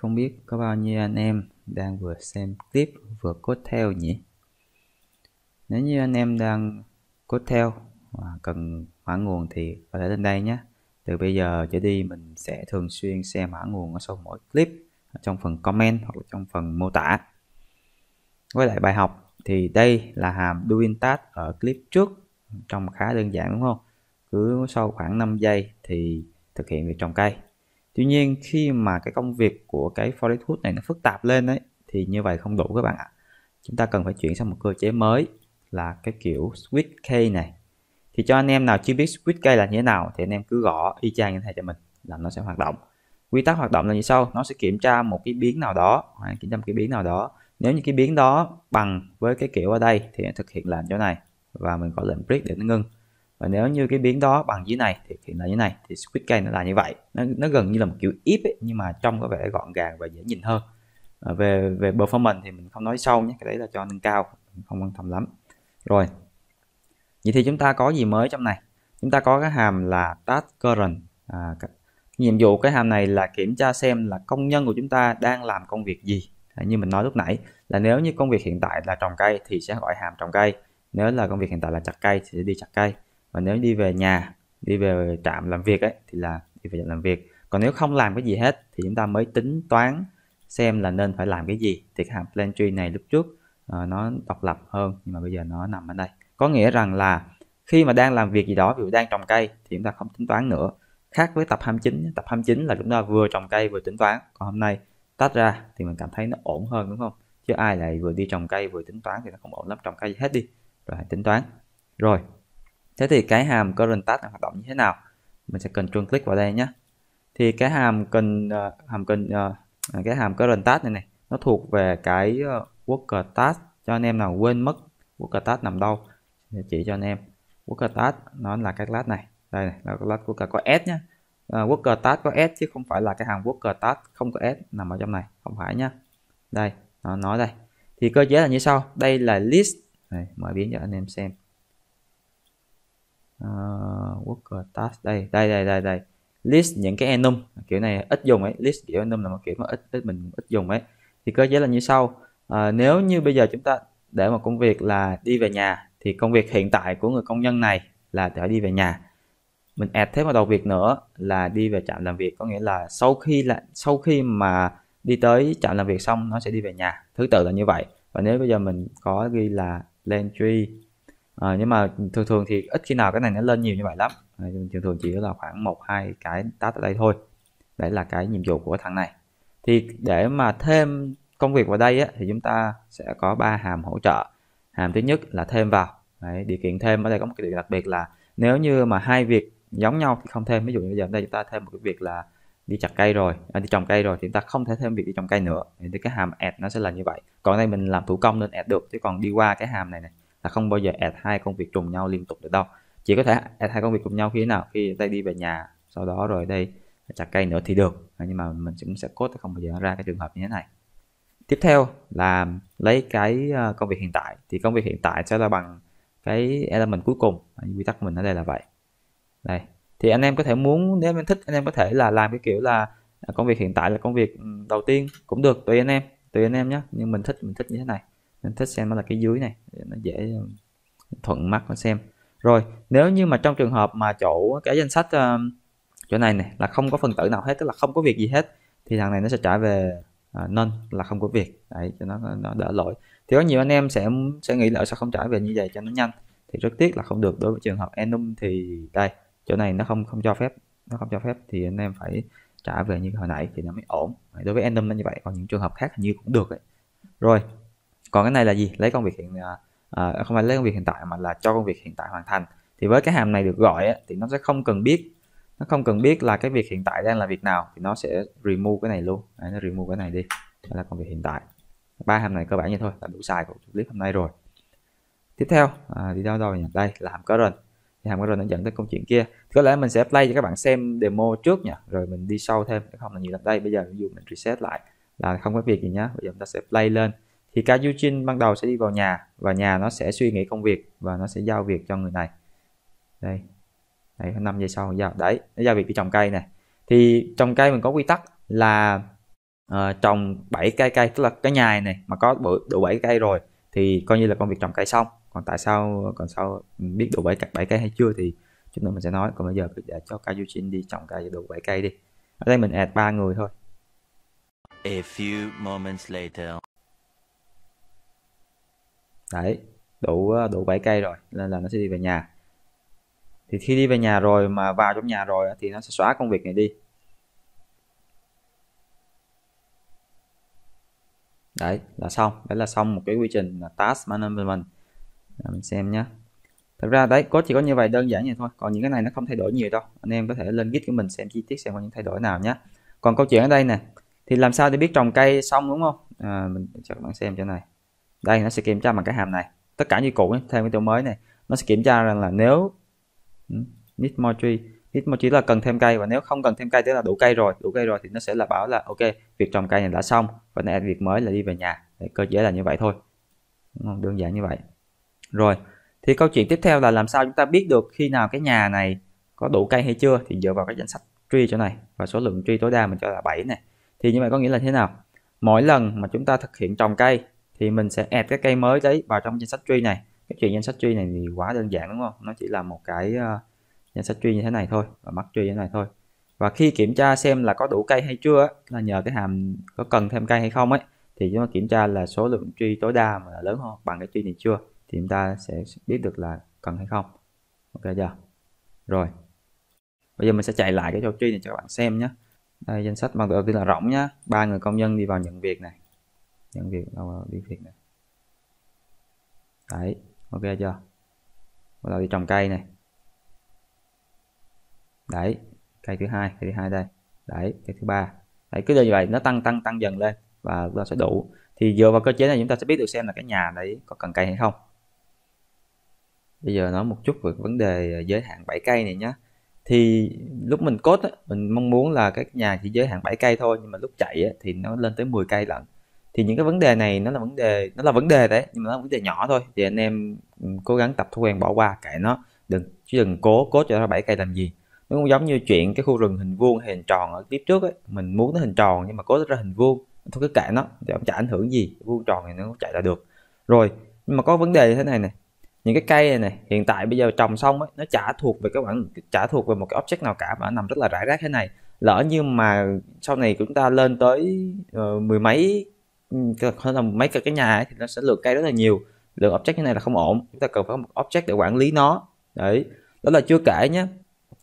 Không biết có bao nhiêu anh em đang vừa xem clip vừa cốt theo nhỉ? Nếu như anh em đang cốt theo và cần mã nguồn thì có thể lên đây nhé. Từ bây giờ trở đi mình sẽ thường xuyên xem mã nguồn ở sau mỗi clip trong phần comment hoặc là trong phần mô tả. quay lại bài học thì đây là hàm doing task ở clip trước trông khá đơn giản đúng không? Cứ sau khoảng 5 giây thì thực hiện việc trồng cây tuy nhiên khi mà cái công việc của cái forex foreign này nó phức tạp lên ấy thì như vậy không đủ các bạn ạ chúng ta cần phải chuyển sang một cơ chế mới là cái kiểu switch k này thì cho anh em nào chưa biết switch k là như thế nào thì anh em cứ gõ y chang như thế này cho mình là nó sẽ hoạt động quy tắc hoạt động là như sau nó sẽ kiểm tra một cái biến nào đó hoặc kiểm tra một cái biến nào đó nếu như cái biến đó bằng với cái kiểu ở đây thì nó thực hiện lệnh chỗ này và mình có lệnh break để nó ngưng và nếu như cái biến đó bằng dưới này thì hiện là như này thì squid game nó là như vậy nó, nó gần như là một kiểu if ấy, nhưng mà trông có vẻ gọn gàng và dễ nhìn hơn à, về về performance thì mình không nói sâu nhé cái đấy là cho nâng cao không quan tâm lắm rồi vậy thì chúng ta có gì mới trong này chúng ta có cái hàm là task current à, nhiệm vụ cái hàm này là kiểm tra xem là công nhân của chúng ta đang làm công việc gì à, như mình nói lúc nãy là nếu như công việc hiện tại là trồng cây thì sẽ gọi hàm trồng cây nếu là công việc hiện tại là chặt cây thì sẽ đi chặt cây và nếu đi về nhà đi về trạm làm việc ấy thì là đi về trạm làm việc còn nếu không làm cái gì hết thì chúng ta mới tính toán xem là nên phải làm cái gì thì cái hàm plan tree này lúc trước uh, nó độc lập hơn nhưng mà bây giờ nó nằm ở đây có nghĩa rằng là khi mà đang làm việc gì đó ví dụ đang trồng cây thì chúng ta không tính toán nữa khác với tập 29 tập 29 là chúng ta vừa trồng cây vừa tính toán còn hôm nay tách ra thì mình cảm thấy nó ổn hơn đúng không chứ ai lại vừa đi trồng cây vừa tính toán thì nó không ổn lắm trồng cây hết đi rồi tính toán rồi Thế thì cái hàm current task này hoạt động như thế nào? Mình sẽ cần chuông click vào đây nhé. Thì cái hàm cần ờ, hàm cần ờ, à, cái hàm current task này này nó thuộc về cái ờ, worker task cho anh em nào quên mất worker task nằm đâu thì chỉ cho anh em worker task nó là cái class này đây này là class worker có s nhé uh, worker task có s chứ không phải là cái hàng worker task không có s nằm ở trong này không phải nhá đây nó nói đây thì cơ chế là như sau đây là list này, mở biến cho anh em xem uh, worker task đây đây đây đây đây list những cái enum kiểu này ít dùng ấy list kiểu enum là một kiểu mà ít, ít mình ít dùng ấy thì cơ chế là như sau à, nếu như bây giờ chúng ta để một công việc là đi về nhà thì công việc hiện tại của người công nhân này là để đi về nhà mình add thêm một đầu việc nữa là đi về trạm làm việc có nghĩa là sau khi là sau khi mà đi tới trạm làm việc xong nó sẽ đi về nhà thứ tự là như vậy và nếu bây giờ mình có ghi là plan tree à, nhưng mà thường thường thì ít khi nào cái này nó lên nhiều như vậy lắm à, thường thường chỉ là khoảng một hai cái task ở đây thôi đấy là cái nhiệm vụ của thằng này thì để mà thêm công việc vào đây á, thì chúng ta sẽ có ba hàm hỗ trợ hàm thứ nhất là thêm vào đấy, điều kiện thêm ở đây có một cái điều đặc biệt là nếu như mà hai việc giống nhau thì không thêm ví dụ như bây giờ đây chúng ta thêm một cái việc là đi chặt cây rồi à, đi trồng cây rồi thì chúng ta không thể thêm việc đi trồng cây nữa thì cái hàm add nó sẽ là như vậy còn đây mình làm thủ công nên add được chứ còn đi qua cái hàm này này là không bao giờ add hai công việc trùng nhau liên tục được đâu chỉ có thể add hai công việc cùng nhau khi nào khi tay đi về nhà sau đó rồi đây chặt cây nữa thì được nhưng mà mình cũng sẽ cốt không bao giờ ra cái trường hợp như thế này tiếp theo là lấy cái ờ, công việc hiện tại thì công việc hiện tại sẽ là bằng cái element cuối cùng quy tắc của mình ở đây là vậy đây thì anh em có thể muốn nếu anh em thích anh em có thể là làm cái kiểu là à, công việc hiện tại là công việc ừ, đầu tiên cũng được tùy anh em tùy anh em nhé nhưng mình thích mình thích như thế này nên thích xem nó là cái dưới này nó dễ um, thuận mắt nó xem rồi nếu như mà trong trường hợp mà chỗ cái danh sách um, chỗ này này là không có phần tử nào hết tức là không có việc gì hết thì thằng này nó sẽ trả về uh, là không có việc đấy cho nó nó đỡ lỗi thì có nhiều anh em sẽ sẽ nghĩ là sao không trả về như vậy cho nó nhanh thì rất tiếc là không được đối với trường hợp enum thì đây chỗ này nó không không cho phép nó không cho phép thì anh em phải trả về như hồi nãy thì nó mới ổn đối với enum nó như vậy còn những trường hợp khác hình như cũng được ấy. rồi còn cái này là gì lấy công việc hiện à, à, không phải lấy công việc hiện tại mà là cho công việc hiện tại hoàn thành thì với cái hàm này được gọi ấy, thì nó sẽ không cần biết nó không cần biết là cái việc hiện tại đang là việc nào thì nó sẽ remove cái này luôn Đấy, nó remove cái này đi đó là công việc hiện tại ba hàm này cơ bản như thôi là đủ xài của clip hôm nay rồi tiếp theo à, đi đâu đâu nhỉ đây là hàm current thì hàm current nó dẫn tới công chuyện kia thì có lẽ mình sẽ play cho các bạn xem demo trước nhỉ rồi mình đi sâu thêm không là nhiều lắm đây bây giờ ví dụ mình reset lại là không có việc gì nhá bây giờ chúng ta sẽ play lên thì ca Eugene ban đầu sẽ đi vào nhà và nhà nó sẽ suy nghĩ công việc và nó sẽ giao việc cho người này đây đấy 5 giây sau giao dạ, đấy nó giao việc đi trồng cây này thì trồng cây mình có quy tắc là uh, trồng 7 cây cây tức là cái nhà này mà có đủ 7 cây rồi thì coi như là công việc trồng cây xong còn tại sao còn sao biết đủ 7 cây, 7 cây hay chưa thì chúng ta mình sẽ nói còn bây giờ để cho Kaiushin đi trồng cây đủ 7 cây đi ở đây mình add ba người thôi A few moments later đấy đủ đủ 7 cây rồi nên là nó sẽ đi về nhà thì khi đi về nhà rồi mà vào trong nhà rồi thì nó sẽ xóa công việc này đi đấy là xong đấy là xong một cái quy trình là task management à, mình xem nhé thật ra đấy có chỉ có như vậy đơn giản vậy thôi còn những cái này nó không thay đổi nhiều đâu anh em có thể lên git của mình xem chi tiết xem có những thay đổi nào nhé còn câu chuyện ở đây nè thì làm sao để biết trồng cây xong đúng không à, mình cho các bạn xem chỗ này đây nó sẽ kiểm tra bằng cái hàm này tất cả như cũ nhé, thêm cái tiêu mới này nó sẽ kiểm tra rằng là nếu need more tree need more tree là cần thêm cây và nếu không cần thêm cây tức là đủ cây rồi đủ cây rồi thì nó sẽ là bảo là ok việc trồng cây này đã xong và này việc mới là đi về nhà Đấy, cơ chế là như vậy thôi đơn giản như vậy rồi thì câu chuyện tiếp theo là làm sao chúng ta biết được khi nào cái nhà này có đủ cây hay chưa thì dựa vào cái danh sách tree chỗ này và số lượng tree tối đa mình cho là 7 này thì như vậy có nghĩa là thế nào mỗi lần mà chúng ta thực hiện trồng cây thì mình sẽ add cái cây mới đấy vào trong danh sách tree này cái chuyện danh sách tree này thì quá đơn giản đúng không nó chỉ là một cái uh, danh sách tree như thế này thôi và mắc tree như thế này thôi và khi kiểm tra xem là có đủ cây hay chưa là nhờ cái hàm có cần thêm cây hay không ấy thì chúng ta kiểm tra là số lượng tree tối đa mà lớn hơn bằng cái tree này chưa thì chúng ta sẽ biết được là cần hay không ok chưa rồi bây giờ mình sẽ chạy lại cái trò tree này cho các bạn xem nhé đây danh sách bằng đầu tiên là rỗng nhá ba người công nhân đi vào nhận việc này những việc đâu mà biết việc này đấy ok chưa bắt đầu đi trồng cây này đấy cây thứ hai cây thứ hai đây đấy cây thứ ba đấy cứ như vậy nó tăng tăng tăng dần lên và chúng ta sẽ đủ thì dựa vào cơ chế này chúng ta sẽ biết được xem là cái nhà đấy có cần cây hay không bây giờ nói một chút về vấn đề giới hạn 7 cây này nhé thì lúc mình cốt mình mong muốn là cái nhà chỉ giới hạn 7 cây thôi nhưng mà lúc chạy thì nó lên tới 10 cây lận thì những cái vấn đề này nó là vấn đề nó là vấn đề đấy nhưng mà nó là vấn đề nhỏ thôi thì anh em cố gắng tập thói quen bỏ qua kệ nó đừng chứ đừng cố cố cho nó bảy cây làm gì nó cũng giống như chuyện cái khu rừng hình vuông hay hình tròn ở tiếp trước ấy mình muốn nó hình tròn nhưng mà cố ra hình vuông thôi cứ kệ nó thì cũng chả ảnh hưởng gì vuông tròn thì nó cũng chạy là được rồi nhưng mà có vấn đề như thế này này những cái cây này, này hiện tại bây giờ trồng xong ấy, nó chả thuộc về cái bạn chả thuộc về một cái object nào cả mà nằm rất là rải rác thế này lỡ như mà sau này chúng ta lên tới uh, mười mấy có là mấy cái nhà ấy, thì nó sẽ lượng cây rất là nhiều lượng object như này là không ổn chúng ta cần phải có một object để quản lý nó đấy đó là chưa kể nhé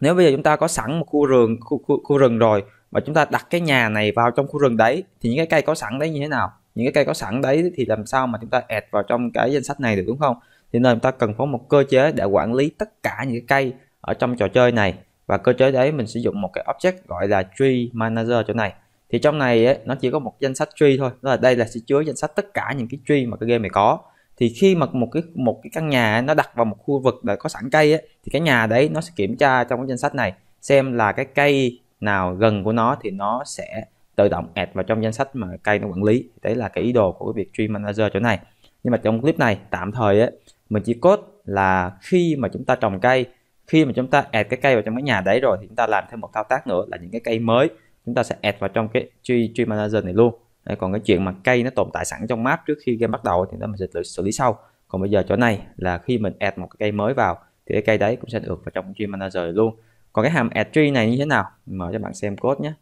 nếu bây giờ chúng ta có sẵn một khu rừng khu, khu, khu rừng rồi mà chúng ta đặt cái nhà này vào trong khu rừng đấy thì những cái cây có sẵn đấy như thế nào những cái cây có sẵn đấy thì làm sao mà chúng ta add vào trong cái danh sách này được đúng không thì nên chúng ta cần có một cơ chế để quản lý tất cả những cái cây ở trong trò chơi này và cơ chế đấy mình sử dụng một cái object gọi là tree manager chỗ này thì trong này ấy, nó chỉ có một danh sách tree thôi đó là đây là sẽ chứa danh sách tất cả những cái tree mà cái game này có thì khi mà một cái một cái căn nhà ấy, nó đặt vào một khu vực đã có sẵn cây ấy, thì cái nhà đấy nó sẽ kiểm tra trong cái danh sách này xem là cái cây nào gần của nó thì nó sẽ tự động add vào trong danh sách mà cây nó quản lý đấy là cái ý đồ của cái việc tree manager chỗ này nhưng mà trong clip này tạm thời ấy, mình chỉ code là khi mà chúng ta trồng cây khi mà chúng ta add cái cây vào trong cái nhà đấy rồi thì chúng ta làm thêm một thao tác nữa là những cái cây mới chúng ta sẽ add vào trong cái tree, tree manager này luôn đây, còn cái chuyện mà cây nó tồn tại sẵn trong map trước khi game bắt đầu thì nó mình sẽ xử lý sau còn bây giờ chỗ này là khi mình add một cái cây mới vào thì cái cây đấy cũng sẽ được vào trong tree manager luôn còn cái hàm add tree này như thế nào mở cho bạn xem code nhé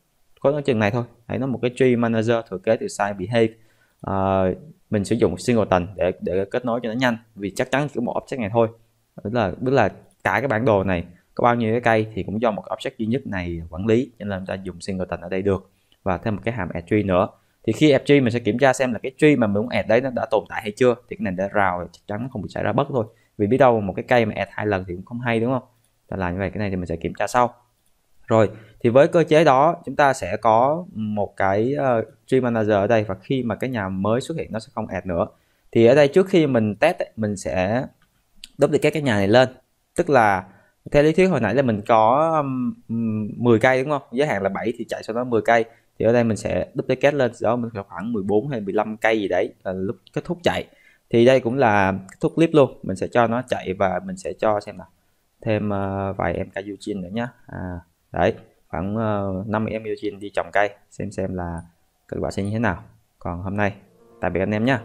code nó chừng này thôi thấy nó một cái tree manager thừa kế từ side behave à, mình sử dụng singleton để để kết nối cho nó nhanh vì chắc chắn chỉ có một object này thôi đó là tức là cả cái bản đồ này có bao nhiêu cái cây thì cũng do một object duy nhất này quản lý nên là chúng ta dùng singleton ở đây được và thêm một cái hàm add tree nữa thì khi add tree mình sẽ kiểm tra xem là cái tree mà mình muốn add đấy nó đã tồn tại hay chưa thì cái này đã rào chắc chắn nó không bị xảy ra bất thôi vì biết đâu một cái cây mà add hai lần thì cũng không hay đúng không là làm như vậy cái này thì mình sẽ kiểm tra sau rồi thì với cơ chế đó chúng ta sẽ có một cái uh, tree manager ở đây và khi mà cái nhà mới xuất hiện nó sẽ không add nữa thì ở đây trước khi mình test ấy, mình sẽ double các cái nhà này lên tức là theo lý thuyết hồi nãy là mình có um, 10 cây đúng không giới hạn là 7 thì chạy sau đó 10 cây thì ở đây mình sẽ duplicate lên đó mình khoảng 14 hay 15 cây gì đấy là lúc kết thúc chạy thì đây cũng là kết thúc clip luôn mình sẽ cho nó chạy và mình sẽ cho xem nào thêm uh, vài em cây chin nữa nhá à, đấy khoảng uh, ờ, 50 em chin đi trồng cây xem xem là kết quả sẽ như thế nào còn hôm nay tạm biệt anh em nhé